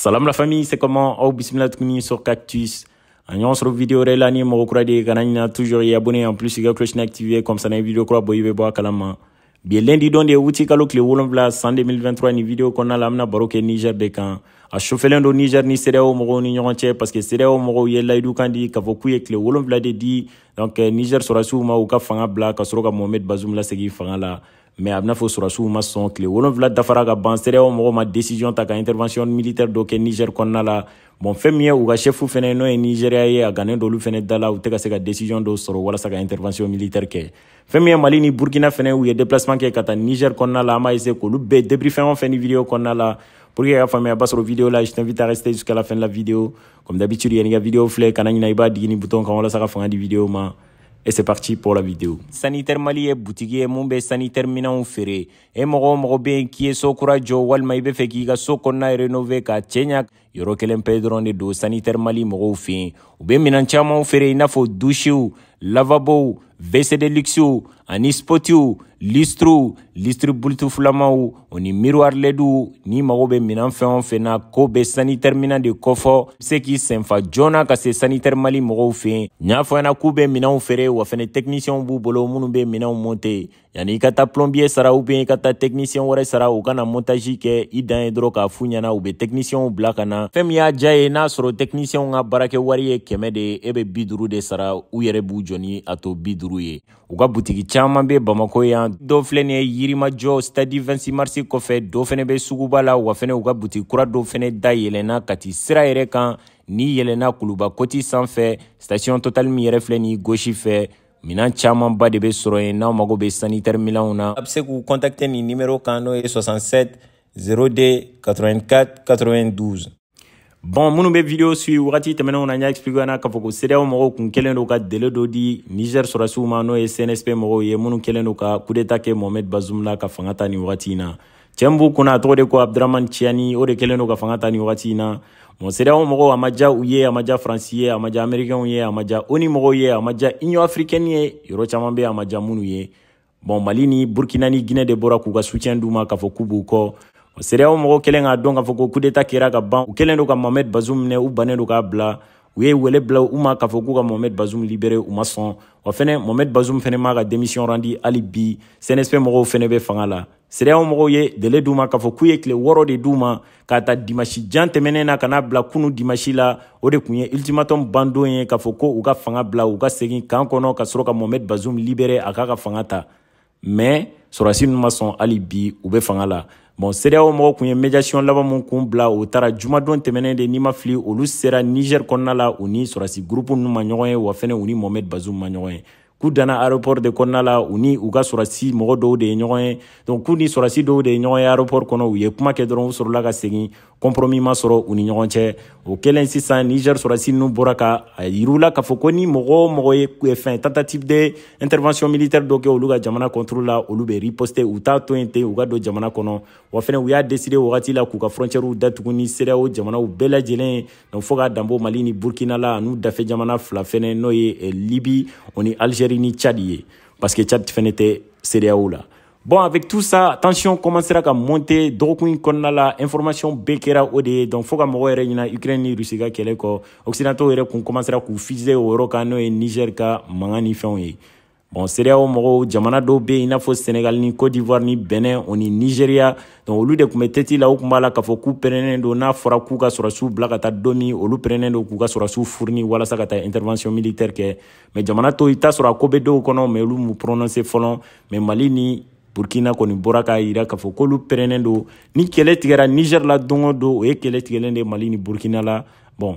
Salam la famille, c'est comment Au oh, bismillah sur Cactus. Agnon sur vidéo de l'année, mon recours de cananina hein, toujours y abonné en plus, il y a cloche activée comme ça dans les vidéos quoi, boy, il boire calama. Bien lundi don de outil kalo clé bla san 2023 ni vidéo qu'on a là, amna baroque Niger de kan. A chauffer do Niger ni CDAO mogo ni ɲɔgɔn parce que CDAO mogo ye layidu kan di k'a fɔ k'u ye tile de di donc euh, Niger sɔrasiw ma ou ka fanga bla ka sɔrɔ ka Mohamed Bazoum lasegin fanga la mɛ a bɛna fɔ sɔrɔsiw ma sɔn tile wolonfila dafara ka ban seereyaw mɔgɔw ma desisiyɔn ta ka intervention militɛrɛ dɔ kɛ nigɛri kɔnɔna la bɔn fɛn min ye u ka shɛfu fɛnɛ n'o ye nigɛriya ye a gannen dɔlu fɛnɛ da la u tɛ ka se ka desisiyɔn dɔ sɔrɔ walasa ka intervention militɛrɛ kɛ fɛn min ye mali ni burkina fɛnɛ u ye déplacement kɛ ka Niger nigɛri kɔnɔna la an b'a ese k'olu bɛɛ debri fɛn o fɛn ni vidéo kɔnɔna la pour que ka faamuya ba sɔrɔ vidéo la je t'invite à rester jusqu'à la fin de la vidéo comme d'habitude yani ka vidéo filɛ kana ɲina i b'a digi ni bouton kan walasa ka fanga di vidéo ma et c'est parti pour la vidéo. Sanitaire Mali est boutique et sanitaire minɛnw feere ferré. Et mon mɔgɔ bɛ qui est so kura jɔ ka de sanitaire Mali mɔgɔw fɛ Ou bien bɛ minɛn caman feere de luxe ani spotiw listruw listri bulutu filamaw o ni miroir lɛduw n'i mago be minan fɛn o fɛn na koo be sanitɛri minan de kɔfɔ be se k'i senfa joona ka se sanitɛri mali mɔgɔw fen y'a fɔɲana k'u be minanw feere wa fɛnɛ tɛkinisiyɛnw b'u bolo minw be minanw monte yani i ka ta plɔnbiye sara u ben i ka ta tɛkinisiyɛn wɛrɛ sara u kana montaji kɛ i dan ye dɔrɔn k'a fu ɲɛna u be tɛkinisiyɛnw bila ka na fɛɛn min y'a ja ye n'a sɔrɔ tɛkinisiyɛnw ka baarakɛ wari ye kɛmɛ de e be bi duru de sara u yɛrɛ b'u jɔni a to bi duru ye u ka butigi caman bɛ bamako yan dɔ filɛ nin ye yirimajɔ stadi 26 marisi kɔfɛ dɔ fɛnɛ bɛ suguba la wa fɛnɛ u ka buti kura dɔ fɛnɛ da yɛlɛnna ka ti sira yɛrɛ kan ni yɛlɛnna kuluba koti sanfɛ station total min yɛrɛ filɛ nin gosi fɛ minan camanba de bɛ sɔrɔ yen n'aw mago bɛ sanitɛri milanw na a be se k'u kɔntakte nin nimero kan n'o ye 67 02 84 92 bɔn minnu bɛ video suyi wagati tɛmɛnenw na n y'a expliqué na k'a fɔ ko sedeyaw mɔgɔw kun kɛlen do ka dele dɔ di niger sɔrasiw ma n'o ye cnsp mɔgɔw ye minnu kɛlen do ka kudeta kɛ mohamed bazum la ka fanga ta nin wagati in na cɛ b'u kunna a tɔgɔ de ko abduramani ciyani o de kɛlen do ka fanga ta nin wagati in na bon sedeyaw mɔgɔw a ma ja u ye a ma ja faransi ye a ma ja amɛrikɛnw ye a ma ja oni mɔgɔw ye a ma ja union africaine ye yɔrɔ caaman be a ma ja minnu ye bon mali ni burkina ni ginɛ de bɔra k'u ka soutien d'u ma k'a fɔ k'u b'u kɔ seereyaw mɔgɔ kelen k'a dɔn k'a fɔ ko kudeta kɛra ka ban u kɛlen do ka mohamɛd bazum minɛ u bannen do k'a bila u ye wele bila u ma k'a fɔ k'u ka mohamɛd bazum libere u ma sɔn wa fɛnɛ mohamɛd bazum fɛnɛ m'a ka démission randi hali bi snsp mɔgɔw fɛnɛ bɛ fanga la seereyaw mɔgɔw ye dele d'u ma k'a fɔ k'u ye kile wɔrɔ de d'u ma k'a ta dimasi jan tɛmɛnɛ na ka n'a bila kunu dimasi la o de kun ye ultimatum bandon ye k'a fɔ ko u ka fanga bila u ka segin kan kɔnɔ ka sɔrɔ ka mohamɛd bazum libere a k'a ka fanga ta mɛn sɔrɔsi nu ma sɔn hali bi u be fanga la bon seereyaw mɔgɔ kun ye médiation laban mun kun bila o taara jumadon tɛmɛnɛ de n'i ma fili olu sera niger kɔnɔna la u ni sɔrɔsi gurupu nunu ma ɲɔgɔn ye wa fɛnɛ u ni mohamɛd bazum ma ɲɔgɔn ye k'u danna aéroport de kɔnɔna la u ni u ka sɔrɔsi mɔgɔ dɔw de ye ɲɔgɔn ye donc k'u ni sɔrɔsi dɔw de ye ɲɔgɔn ye aéroport kɔnɔ u ye kuma kɛ dɔrɔn u sɔrɔla ka segin compromis ma sɔrɔ u ni ɲɔgɔn cɛ o kɛlen sisan niger sɔrɔsi nu bɔra ka a yiriw la k'a fɔ ko ni mɔgɔ mɔgɔ ye fɛn tentative de intervention militaire dɔ kɛ olu ka jamana contrôle la olu bɛ riposte u t'a to yen ten u ka don jamana kɔnɔ wa fɛnɛ u y'a décidé wagati la k'u ka frontiɛrɛw datugu ni sereyao jamanaw bɛɛ lajɛlen ye donc fɔɔ k'a danbo mali ni burkina la an'u dafe jamana fila fɛnɛ n'o ye eh, libi o ni algérie ni parce que Tchad fɛnɛ tɛ là. là. bon avec tout ça tension commencera à monter Donc, on la information Bekera kɛra donc il qu'on que yɛrɛ ɲina Ukraine russe Russie est le kɔ occidentaux commencera à fuser au Rokano et Niger ka est bon seereyaw mɔgɔw jamana dɔw be i n'a fɔ senegal ni cote d'ivoire ni bɛnɛ o ni nigeriya donc olu de kun be tɛti la u kun b'a la k'a fɔ k'u pɛrɛnnen don n'a fɔra k'u ka sɔrɔsiw bila ka taa don min olu pɛrɛnnen don k'u ka sɔrɔsiw furini walasa ka taa intervention militaire kɛ mais jamana to i t'a sɔrɔ a ko be dɔw kɔnɔ mais olu mu prononse fɔlɔ mais mali ni burkina kɔni bɔra k'a yira k'a fɔ k'olu pɛrɛnnen don ni kɛlɛ tigɛra niger la don o don o ye kɛlɛ tigɛlen de mali ni burkina la bon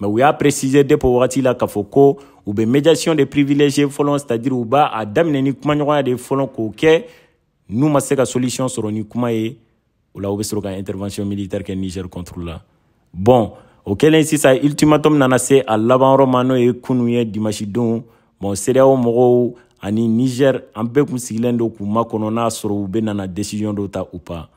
mais u y'a précisé de ko wagati la k'a fɔ ko u médiation de privilégié fɔlɔ c'est à dire u b'a a daminɛ ni kumaɲɔgɔnya de fɔlɔ k'o kɛ n'u ma se ka solution sɔrɔ ni kuma ye o la u sɔrɔ ka intervention militaire kɛ Niger contre la bon o kɛlen sisan ultimatum nana se a laban et ma n'o ye kunun ye dimanche don bon CEDEAO mɔgɔw ani Niger an bɛɛ kun sigilen don k'u n'a sɔrɔ u nana décision dɔ ta ou pas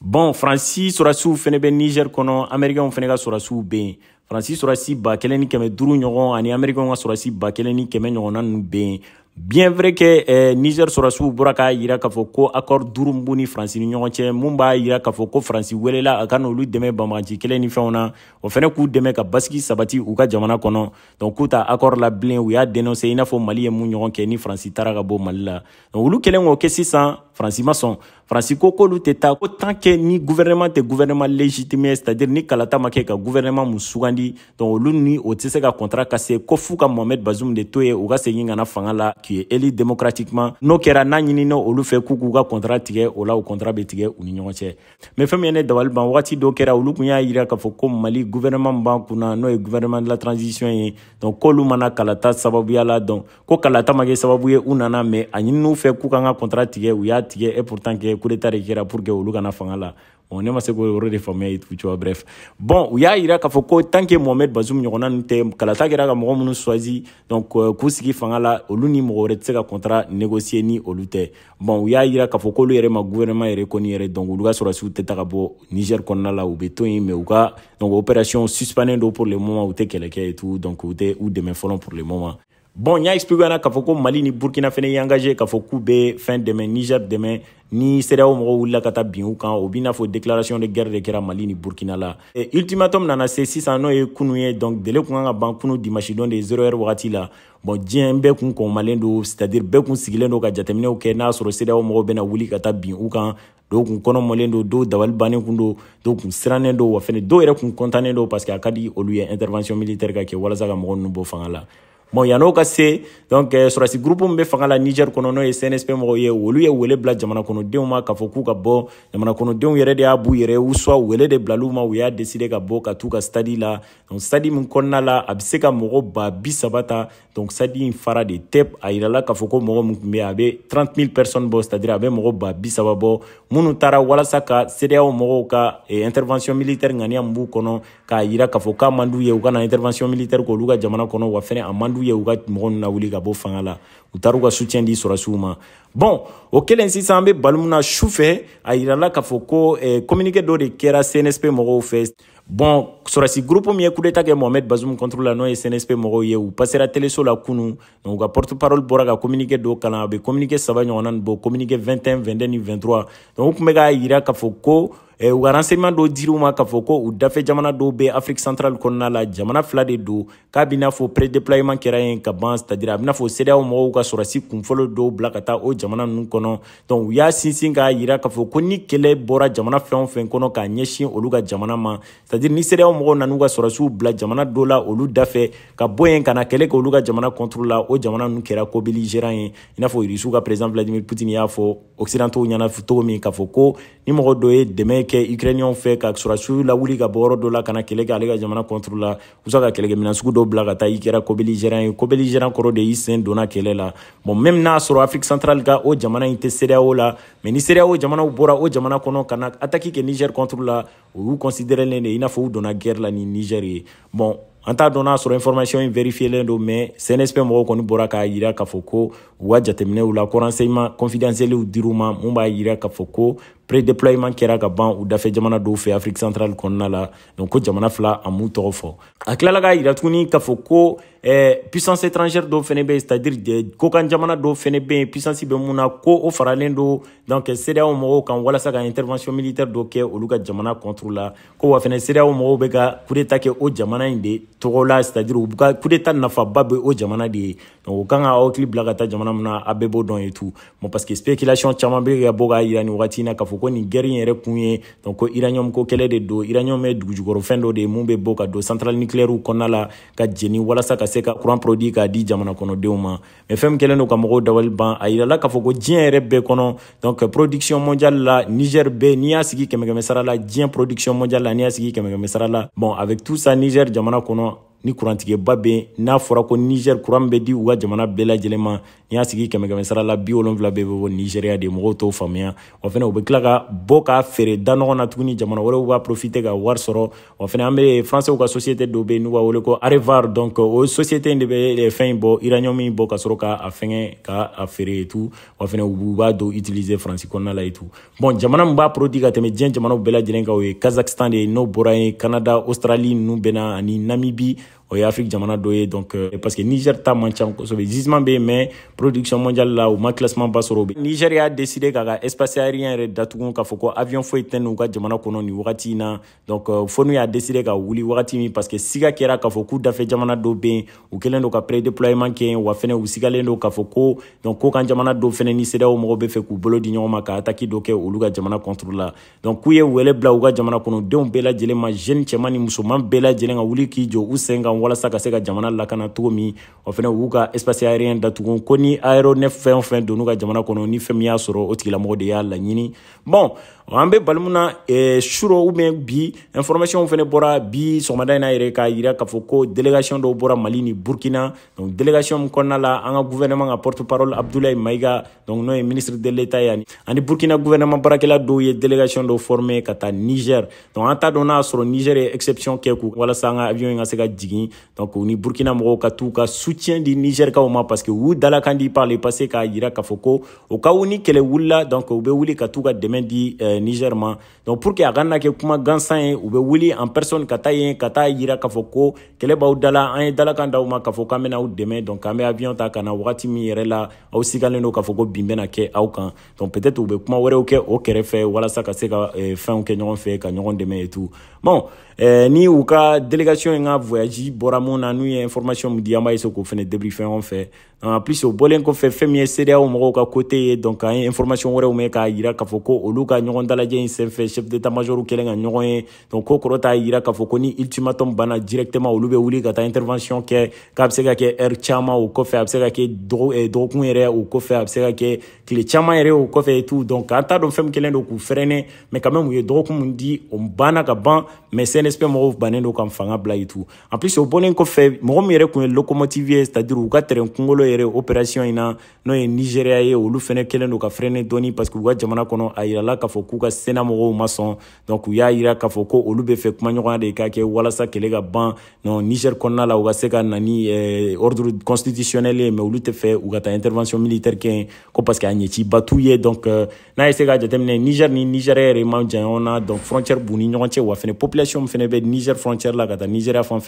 bon Faransi sera fana bɛ Niger kɔnɔ américain fana ka sɔrɔdasiw bɛ faransi sɔrɔsi ba kelen ni kɛmɛ duuru ɲɔgɔn ani amerikɛnw ka sɔrɔsi ba kelen ni kɛmɛ ɲɔgɔnna nunu be yen biɲɛ vrai kɛ eh, niger sɔrɔsiw bɔra k'a yira k'a fɔ ko accord duru b'u ni faransi ni ɲɔgɔn cɛ mun b'a yira k'a fɔ ko faransi welela a ka n'olu dɛmɛ banbagaci kelen ni fɛnw na o fɛnɛ k'u dɛmɛ ka basigi sabati u ka jamana kɔnɔ donc k'u ta accord labilen u y'a denonse i n'a fɔ mali ye mun ɲɔgɔn kɛ ni faransi taara ka bɔ mali la donc olu kelen k'o kɛ sisan faransi ma sɔn faransi ko k'olu tɛ taa ko tant que ni gouvernement tɛ gouvernement légitime c'est à dire ni kalata ma kɛ ka gouvernement mun sugandi donc olu ni o tɛ se ka contrat kase ko f'u ka mohamed bazum de to ye u ka segin kana fanga la qui est élu démocratiquement n'o kɛra n'a ɲinina olu fɛ k'u k'u ka contrat tigɛ o la o contrat bɛ tigɛ u ni ɲɔgɔn cɛ mais fɛn min ye ne dabali ban wagati dɔ kɛra olu kun y'a yira k'a fɔ ko mali gouvernement min b'an kunna n'o ye gouvernement de la transition ye donc k'olu mana kalata sababuya la donc ko kalata ma kɛ sababu ye u nana mais a ɲinin'u fɛ k'u kan ka contrat tigɛ u y'a y'a tigɛ e pourtant kɛ kudeta de kɛra pour que olu kana fanga la ne ma se k'o yɔrɔ de faamuya tugu cogoya bref bon u y'a yira k'a fɔ ko tant que mohamed bazoum ɲɔgɔnna ninnu tɛ kalata kɛra ka mɔgɔ minnu choisi donc euh, k'u sigi fanga la olu ni mɔgɔ wɛrɛ tɛ se ka contrat négocier ni olu tɛ bon u y'a yira k'a fɔ k'olu yɛrɛ ma gouvernement yɛrɛ kɔni yɛrɛ donc olu ka sɔrɔsiw tɛ ta ka bɔ niger kɔnɔna la u bɛ to yen mais u ka donc opération suspendée don pour le moment u tɛ kɛlɛ kɛ et tout donc u tɛ u dɛmɛ fɔlɔ pour le moment bon n y'a expliqué ɲɛna k'a fɔ ko mali ni burkina fɛnɛ ye engagé k'a fɔ k'u bɛ fɛn dɛmɛ niger dɛmɛ ni sedeao mɔgɔw wulila ka taa bin u kan o b'i n'a fɔ déclaration de guerre de kɛra mali ni burkina la e, ultimatum nana se sisan n'o ye kunu ye donc dele kun kan ka ban kunu dimasi don de 0 heure wagati la bon diɲɛ bɛɛ kun kɔnmalen do c'est à dire bɛɛ kun sigilen do ka jateminɛw kɛ n'a sɔrɔ sedeao mɔgɔw bɛna wuli ka taa bin u kan dɔw kun kɔnɔmɔlen do dɔw dabali bannen kun do dɔw kun sirannen do wa fɛnɛ dɔw yɛrɛ kun kɔntannen do parce que a ka di olu ye intervention militaire ka kɛ walasa ka mɔgɔ nunu bɔ fanga la bon yan'o ka se donc eh, sɔrɔsi gurupu min bɛ fanga la niger kɔnɔ n'o ye cnsp mɔgɔw ye olu ye wele bila jamanakɔnɔdenw ma k'a fɔ k'u ka bɔ jamanakɔnɔdenw yɛrɛ de y'a b'u yɛrɛ usua wele de bilal'u ma u y'a deside ka bɔ ka t'u ka stadi la donc stadi min kɔnɔna la a bɛ se ka mɔgɔ ba bi saba ta donc stadi in fara de tɛ a yirala k'a fɔ ko mɔgɔ min tun bɛ a bɛ 30 000 personnes bɔ c'est à dire a bɛ mɔgɔ ba bi saba bɔ minnu taara walasa ka cdao mɔgɔw ka eh, intervention militaire ŋaniya min b'u kɔnɔ k'a yira k'a fɔ k'a man d'u ye u ka na intervention militaire k'olu ka jamana kɔnɔ wa fɛnɛ a man d'u n'u eh, ye u ka mɔgɔ ninnu lawuli ka bɔ fanga la u taara ka soutien di sɔrɔsiw ma bon o kɛlen sisan an bɛ bali na su fɛ a yirala k'a fɔ ko eh, communiqué dɔ de kɛra CNSP mɔgɔw fɛ bon sɔrɔsi groupe min ye coup d'état kɛ Mohamed bazum contre la n'o ye CNSP mɔgɔw ye u passera téléso la kunu donc ka porte parole bɔra ka communiqué dɔ kalan a bɛ communiqué saba ɲɔgɔnna nin bɔ communiqué 21 22 ni 23 donc u tun bɛ k'a yira k'a fɔ ko Eh, u ka renseignement dɔ diriw ma k'a fɔ ko u dafɛ jamana dɔw bɛ afrique centrale kɔnɔna la jamana fila de don k'a b'i n'a fɔ prédéploiement kɛra ye ka ban c'est-à-dire a b'i n'a fɔ seereyaw mɔgɔw ka sɔrɔsi kunfɔlɔ dɔw bila ka taa o jamana ninnu kɔnɔ donc u y'a sinsin k'a yira k'a fɔ ko ni kɛlɛ bɔra jamana fɛn o fɛn kɔnɔ k'a ɲɛsin olu ka jamana ma c'est-à-dire ni seereyaw mɔgɔw nan'u ka sɔrɔsiw bila jamana dɔ la olu dafɛ ka bɔ yen ka na kɛlɛ kɛ olu ka jamana contre la o jamana ninnu kɛra ko belligérant ye i n'a fɔ rusiw ka président vladimir poutine y'a fɔ occidentaux ɲɛna cogo min k'a fɔ ko ni mɔgɔ dɔ ye dɛmɛ kɛ ukrainiyɛnw fɛ ka sɔrasiw lawuli ka bɔ yɔrɔ dɔ la ka na kɛlɛ kɛ ale ka jamana kɔntru la u sa ka kɛlɛkɛminɛ sugu dɔ bila ka taa i kɛra kobelizɛrɛn ye kobelizɛrɛn kɔrɔ de y'i sen donna kɛlɛ la bɔn mɛm n'a sɔrɔ afiriki santrali ka o jamana ɲi tɛ seereyao la ma ni seereyao jamanaw bɔra o jamana kɔnɔ ka na ataki kɛ nigɛri kɔntru la o y'u kɔnsiderelen de i n'a fɔ u donna gɛrɛ la ni nigɛri ye bɔn an t'a dɔn n'a sɔrɔ information in vérifielen do mais cnsp mɔgɔw kɔni bɔra k'a yira k'a fɔ ko u ka jateminɛw la ko renseignement confidentielw dir'u ma mun b'a yira k'a fɔ ko prédéploiement kɛra ka ban u dafɛ jamana dɔw fɛ afrique centrale kɔnɔna la donc ko jamana fila a m'u tɔgɔ fɔ a tilala k'a yira tuguni k'a fɔ ko Eh, puissance étrangère dɔw c'est à dire eh, kokan jamana do fɛnɛ be puissance bɛ mun ko o faralen don donc seereyaw eh, mɔgɔw kan walasa ka intervention militaire dɔ au Luka jamana contre la ko wa fɛnɛ seereyaw mɔgɔw bɛ ka coup d'état kɛ o jamana in de la c'est à dire u coup d'état nafaba bɛ o jamana de donc o kan a aw hakili bila jamana muna na a et tout dɔn parce que spéculation caman bɛ ka a k'a yira na k'a fɔ ko guerre donc ko iranium ko kɛlɛ de don iranium ye dugujukɔrɔfɛn dɔ de ye mun bɛ bɔ la ka jeni ça se ka kuran produit k'a di jamana kɔnɔdenw ma mais fɛn min kɛlen do ka mɔgɔw dawali ban a yirala k'a fɔ ko diɲɛ yɛrɛ bɛɛ kɔnɔ donc production mondiale la niger bɛɛ n'i y'a sigi kɛmɛkɛmɛ sara la diɲɛ production mondiale la n'i y'a sigi kɛmɛkɛmɛ sara la bon avec tout ça niger jamana kɔnɔ ni kurantigɛba be n'a fɔra ko niger kuran bɛ di u ka jamana bɛɛ lajɛlen ma n'i y'a sigi kɛmɛ kɛmɛ sara la bi wolonfila bɛɛ bɛ bɔ nizeriya de mɔgɔw t'o faamuya wa fɛnɛ u bɛ tila ka bɔ k'a feere da ɲɔgɔn na tuguni jamana wɛrɛw b'a profite ka wari sɔrɔ wa fɛnɛ an bɛ fransɛw ka société dɔ bɛ yen n'u b'a wele ko arevar donc o société in de bɛ fɛn in bɔ iraniyɛn min bɔ ka sɔrɔ k'a fɛngɛ k'a feere et tout wa fɛnɛ u b'a dɔ utiliser faransi kɔnɔna la et tout bon jamana min b'a produit ka tɛmɛ diɲɛ jamanaw bɛɛ lajɛlen kan o ye kazakhstan de ye n'o bɔra ye canada australie ninnu bɛɛ na ani namibi o ye jamana dɔ ye donc euh, parce que niger ta man ca kosɛbɛ gisement bɛ mais production mondiale la ou ma classement ba sɔrɔ niger y'a décidé k'a ka espace aérien yɛrɛ datugu k'a fɔ ko avion foyi tɛ n'u ka jamana kɔnɔ ni wagati na donc euh, fo n'u y'a décidé ka wuli wagati min parce que siga kɛra k'a fɔ k'u dafɛ jamana dɔ ou kelendo u kɛlen don ka prédéploiement kɛ wa fɛnɛ u sigalen don k'a fɔ ko donc ko kan jamana dɔ fɛnɛ ni sedaw mɔgɔw bɛ fɛ k'u bolo di ɲɔgɔn ma ka ataki dɔ kɛ olu ka jamana contre la donc k'u ye wɛlɛ bila u ka jamana kɔnɔ denw bɛɛ lajɛlen ma jeune cɛman ni musoman bɛɛ lajɛlen ka wuli k'i jɔ u sen kan walasa ka se ka jamana lakana togo min o fɛnɛ u ka espasi aérien datugun ko ni aéronef fɛn o fɛn donu ka jamana kɔnɔ ni fɛn min y'a sɔrɔ o tigilamɔgɔ de y'a laɲini bon an bɛ bali churo ou surɔ bi information fɛnɛ bɔra bi sɔgɔmada na yɛrɛ k'a yira k'a fɔ délégation dɔw bɔra mali ni burkina donc délégation min kɔnɔna la an gouvernement ka porte parole abdoulaye mayiga donc n'o ye ministre de l'état ye ani burkina gouvernement baarakɛla dɔw ye délégation dɔw former ka niger donc an t'a dɔn n'a niger ye exception kɛ ku walasa an avion ye ka se ka donc on ni burkina mɔgɔw ka t'u ka soutien di nigerikaw ma parce que u dalakandi parle passé k'a yira k'a fɔ ko o ka u ni kɛlɛ wulila donc u bɛ wuli ka t'u ka dɛmɛ di eh, Niger ma donc pour que a kana kɛ kuma gansan ou u bɛ wuli en personne ka taa yen ka taa yira k'a fɔ ko kɛlɛ b'aw dala an ye ma k'a fɔ k'an bɛna donc an bɛ avion ta kana wati mi min yɛrɛ la aw sigalen don k'a fɔ ko bin kan donc peut-être ou bɛ kuma wɛrɛw kɛ o kɛrɛfɛ walasa ka se ka fɛnw kɛ ɲɔgɔn fɛ ka ɲɔgɔn dɛmɛ et tout bon eh, ni ou ka délégation en voyage bɔra mun information min di an k'o fana débriefer on fɛ en plus au bolen ko fɛn min ye au mɔgɔw ka côté donc information wɛrɛw mɛn k'a yira k'a fɔ ko ɲɔgɔn dalajɛ in senfɛ chef d'état major kɛlen ka ɲɔgɔn ye donc ko kɔrɔ t'a yira k'a fɔ ko ni ultimatum banna directement olu bɛ wuli ka taa intervention kɛ k'a bɛ se ka kɛ heure caman o kɔfɛ a bɛ se ka kɛ dɔgɔkun yɛrɛ o kɔfɛ a bɛ se ka kɛ tile caman yɛrɛ o kɔfɛ et tout donc an t'a dɔn fɛn min kɛlen don k'u fɛrɛnɛ mais quand même u ye dɔgɔkun min di o banna ka ban mais CNSP mɔgɔw bannen don ka fanga bila et tout en plus o bɔlen kɔfɛ mɔgɔ min yɛrɛ tun ye locomotive ye c'est à dire u ka terrain kunkolo yɛrɛ opération in na n'o ye Nigeria ye olu fɛnɛ kɛlen don ka fɛrɛnɛ dɔɔni parce que u ka jamana kɔnɔ a yirala k'a fɔ Ou c'est sena ou mason donc y'a ira k'a ko olu de ka ga ban non niger kɔnɔna la u ka se euh, ordre constitutionnel mais olu fe u intervention militaire kɛ parce a donc euh, n'a ese ga de niger ni Niger. et ma a donc frontière bouni ni population niger frontière la ka Niger nigéria fan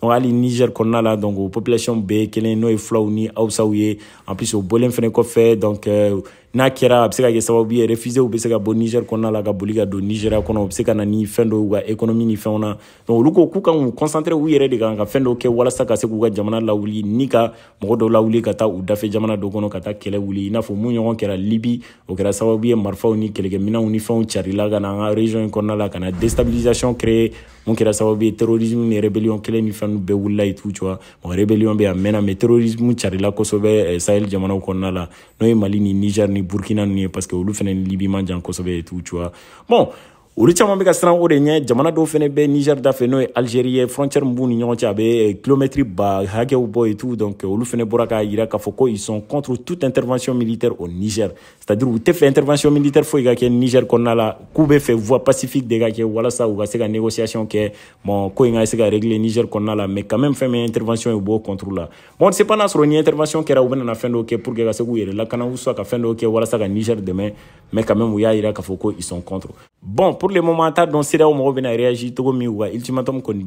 donc Ali niger kɔnɔna la donc population be qui n'o ni en plus o bɔlen ko donc euh, n'a kɛra a bɛ se ka kɛ sababu ye refusew bɛ se ka bɔ niger kɔnɔna la ka boli ka don nigeria kɔnɔ u bɛ se ka na ni fɛn dɔ y'u ka ekonomi ni fɛnw na donc olu ko k'u kan k'u concentre u yɛrɛ de kan ka fɛn dɔ kɛ walasa ka se k'u ka jamana lawuli ni ka mɔgɔ dɔw lawuli ka taa u dafe jamana dɔ kɔnɔ ka taa kɛlɛ wuli i n'a fɔ mun ɲɔgɔn kɛra libi o kɛra sababu ye marifaw ni kɛlɛkɛminɛw ni fɛnw carila ka na an ka région in kɔnɔna la ka na déstabilisation créer mun kɛra sababu ye terrorisme ni rebellion kelen ni fɛn bɛɛ wulila i t'u cuwa bon rebellion bɛ a mɛnna mais terrorisme carila kosɛbɛ eh, sahel jamanaw kɔnɔna la n'o ye mali ni niger ni ni burkina nu ye parce que olu fɛnɛ ni libi man jan kosɛbɛ et tout tu vois bon olu caman bɛ ka siran o de ɲɛ jamana dɔw fana bɛ niger da fɛ n'o ye algérie ye frontière min b'u ni ɲɔgɔn cɛ a bɛ kilomɛtiri ba hakɛw bɔ et tout donc olu fana bɔra k'a yira k'a fɔ ko ils sont contre toute intervention militaire au niger c'est à dire u tɛ fɛ intervention militaire foyi ka kɛ niger kɔnɔna la k'u bɛ fɛ voie pacifique de ka kɛ walasa u ka se ka négociation kɛ bon ko in ka se ka régler niger kɔnɔna la mais quand même fɛn min intervention ye u b'o contre la bon c'est pas n'a sɔrɔ ni intervention kɛra u bɛ nana fɛn dɔw kɛ pour que ka se k'u yɛrɛ lakana ou soit ka fɛn dɔw kɛ walasa ka niger dɛmɛ mais quand même u y'a yira k'a fɔ ko ils sont contre bon pour le moment t'a dɔn moro mɔgɔw ben a réagi cogo min wa ultimatum kɔni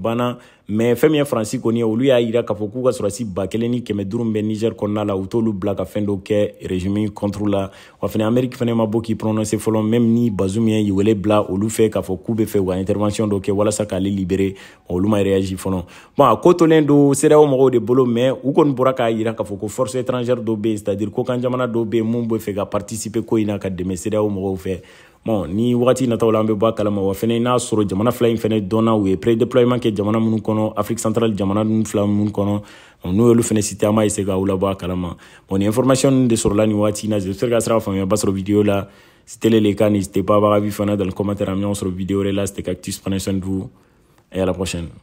mais fɛn min ye faransi lui a olu y'a yira k'a fɔ k'u ka sɔrɔsi ni niger konala ou u t'olu bila ka fɛn dɔ régime contrôle là, wa fɛnɛ amérique fɛnɛ ma bɔ k'i prononcer folon. même ni Bazoumien, ye ou bila olu fɛ k'a fɔ k'u faire intervention ça kɛ walasa libéré. libere lui ma réagi Folon. bon a c'est là où mon de bolo mais u qu'on pourra k'a yira k'a force étrangère d'obé. c'est à dire ko kan jamana mon bɛ fait mun bɛ fɛ ka participer ko in na ka dɛmɛ sedaw bon ni wagati nataw la an bɛ bɔ a kalama wa fɛnɛ n'a sɔrɔ jamana fila in fɛnɛ dɔnna u ye déploiement kɛ jamana minnu kɔnɔ afrique centrale jamana ninnu fila minnu kɔnɔ nous y'olu fɛnɛ cité an b'a essayer k'aw labɔ a kalama bon ni information de sɔrɔla la wagati na j'espère que a sera faamuya ba sur vidéo la c'était les le cas n'hésitez pas à avoir avis fana dans le commentaire à mi on vidéo relax c'était cactus prenez soin de vous et à la prochaine